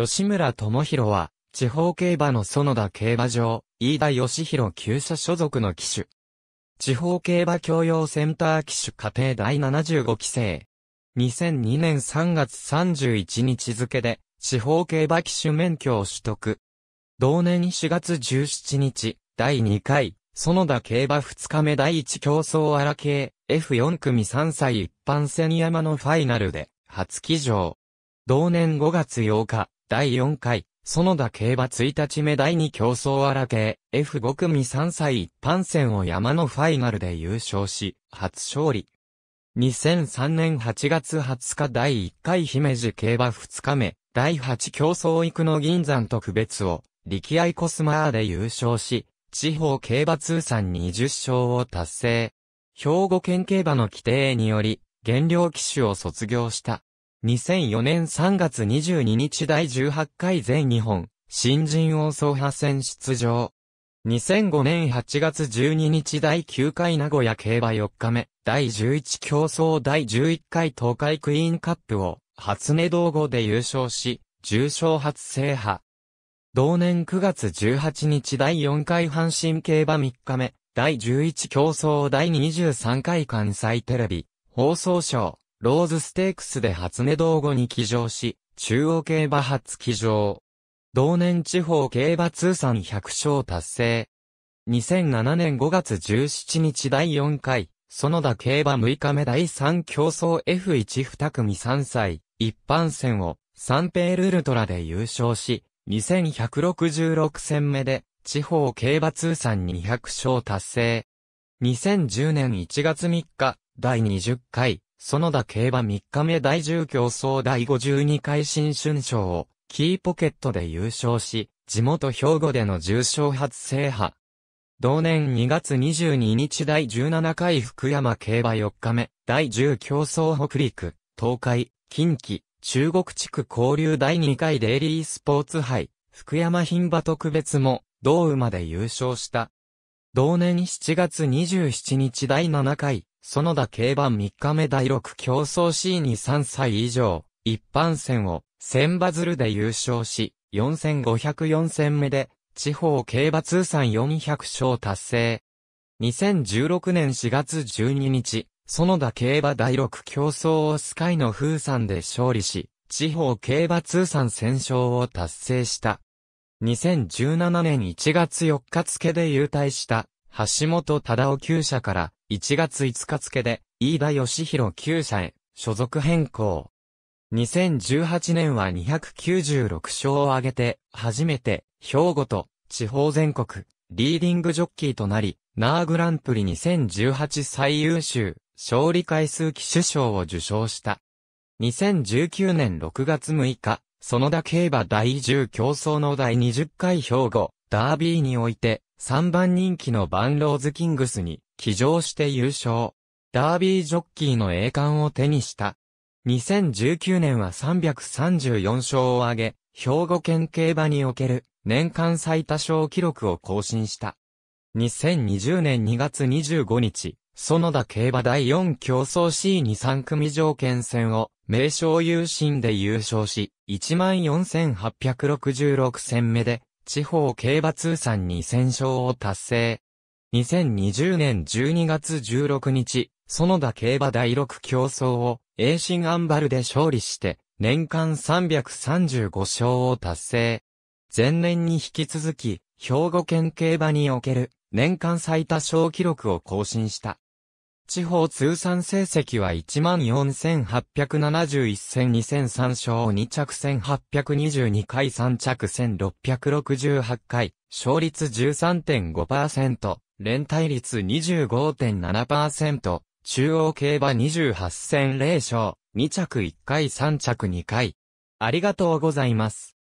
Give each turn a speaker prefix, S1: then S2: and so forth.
S1: 吉村智弘は、地方競馬の園田競馬場、飯田義弘旧車所属の騎手。地方競馬教養センター騎手家庭第75期生。2002年3月31日付で、地方競馬騎手免許を取得。同年4月17日、第2回、園田競馬2日目第1競争荒系、F4 組3歳一般戦山のファイナルで、初騎乗。同年5月8日、第4回、園田競馬1日目第2競争荒系 F5 組3歳一般戦を山のファイナルで優勝し、初勝利。2003年8月20日第1回姫路競馬2日目、第8競争育の銀山特別を、力愛コスマーで優勝し、地方競馬通算20勝を達成。兵庫県競馬の規定により、減量騎手を卒業した。2004年3月22日第18回全日本、新人王総派戦出場。2005年8月12日第9回名古屋競馬4日目、第11競争第11回東海クイーンカップを、初音道後で優勝し、重賞初制覇。同年9月18日第4回阪神競馬3日目、第11競争第23回関西テレビ、放送賞、ローズステークスで初値道後に騎乗し、中央競馬初騎乗。同年地方競馬通算100勝達成。2007年5月17日第4回、園田競馬6日目第3競争 F12 組3歳、一般戦を、サンペールウルトラで優勝し、2166戦目で、地方競馬通算200勝達成。2010年1月3日、第20回、園田競馬3日目第10競争第52回新春賞をキーポケットで優勝し、地元兵庫での重賞初制覇。同年2月22日第17回福山競馬4日目、第10競争北陸、東海、近畿、中国地区交流第2回デイリースポーツ杯、福山品馬特別も、同馬で優勝した。同年7月27日第7回、園田競馬3日目第6競争 C に3歳以上、一般戦を、千バズルで優勝し、4504戦目で、地方競馬通算400勝達成。2016年4月12日、園田競馬第6競争をスカイの風山で勝利し、地方競馬通算1000勝を達成した。2017年1月4日付で優退した、橋本忠夫厩舎から、1月5日付で、飯田義弘9社へ、所属変更。2018年は296勝を挙げて、初めて、兵庫と、地方全国、リーディングジョッキーとなり、ナーグランプリ2018最優秀、勝利回数期首賞を受賞した。2019年6月6日、園田競馬第10競争の第20回兵庫、ダービーにおいて、3番人気のバンローズキングスに、騎乗して優勝。ダービージョッキーの栄冠を手にした。2019年は334勝を挙げ、兵庫県競馬における年間最多勝記録を更新した。2020年2月25日、園田競馬第4競争 C23 組条件戦を名称優進で優勝し、14,866戦目で地方競馬通算2000勝を達成。2020年12月16日、園田競馬第6競争を、英進アンバルで勝利して、年間335勝を達成。前年に引き続き、兵庫県競馬における、年間最多勝記録を更新した。地方通算成績は14,871戦2003勝2着1 822回3着1 668回、勝率13.5%、連帯率25.7%、中央競馬28戦0勝、2着1回3着2回。ありがとうございます。